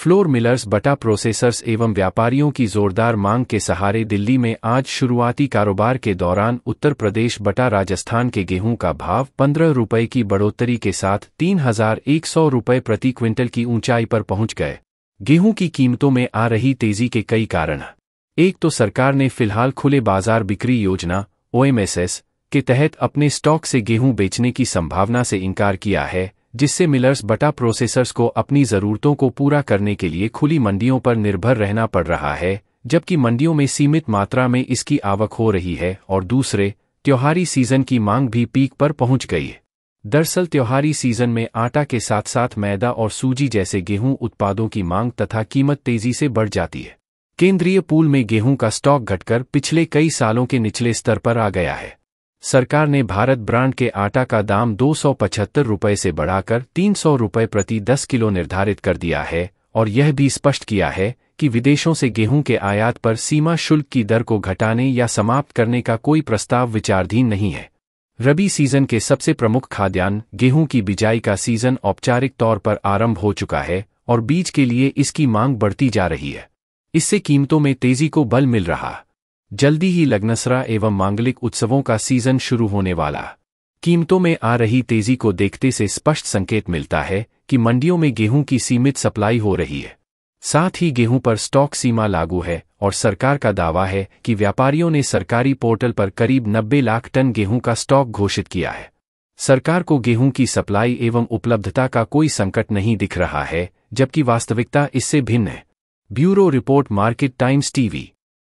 floor millers बटा processors एवं व्यापारियों की जोरदार मांग के सहारे दिल्ली में आज शुरुआती कारोबार के दौरान उत्तर प्रदेश बटा राजस्थान के गेहूं का भाव पंद्रह रुपये की बढ़ोतरी के साथ तीन हजार एक सौ रुपये प्रति क्विंटल की ऊंचाई पर पहुंच गए गेहूं की कीमतों में आ रही तेजी के कई कारण एक तो सरकार ने फिलहाल खुले बाजार बिक्री योजना ओएमएसएस के तहत अपने स्टॉक से गेहूं बेचने की संभावना से इनकार किया है जिससे मिलर्स बटा प्रोसेसर्स को अपनी ज़रूरतों को पूरा करने के लिए खुली मंडियों पर निर्भर रहना पड़ रहा है जबकि मंडियों में सीमित मात्रा में इसकी आवक हो रही है और दूसरे त्योहारी सीज़न की मांग भी पीक पर पहुंच गई है दरअसल त्योहारी सीज़न में आटा के साथ साथ मैदा और सूजी जैसे गेहूं उत्पादों की मांग तथा कीमत तेज़ी से बढ़ जाती है केंद्रीय पूल में गेहूं का स्टॉक घटकर पिछले कई सालों के निचले स्तर पर आ गया है सरकार ने भारत ब्रांड के आटा का दाम दो सौ पचहत्तर रुपये से बढ़ाकर तीन सौ रुपये प्रति दस किलो निर्धारित कर दिया है और यह भी स्पष्ट किया है कि विदेशों से गेहूं के आयात पर सीमा शुल्क की दर को घटाने या समाप्त करने का कोई प्रस्ताव विचारधीन नहीं है रबी सीजन के सबसे प्रमुख खाद्यान्न गेहूं की बिजाई का सीजन औपचारिक तौर पर आरंभ हो चुका है और बीज के लिए इसकी मांग बढ़ती जा रही है इससे कीमतों में तेजी को बल मिल रहा है जल्दी ही लग्नसरा एवं मांगलिक उत्सवों का सीजन शुरू होने वाला कीमतों में आ रही तेजी को देखते से स्पष्ट संकेत मिलता है कि मंडियों में गेहूं की सीमित सप्लाई हो रही है साथ ही गेहूं पर स्टॉक सीमा लागू है और सरकार का दावा है कि व्यापारियों ने सरकारी पोर्टल पर करीब 90 लाख टन गेहूं का स्टॉक घोषित किया है सरकार को गेहूं की सप्लाई एवं उपलब्धता का कोई संकट नहीं दिख रहा है जबकि वास्तविकता इससे भिन्न है bureau report Market Times TV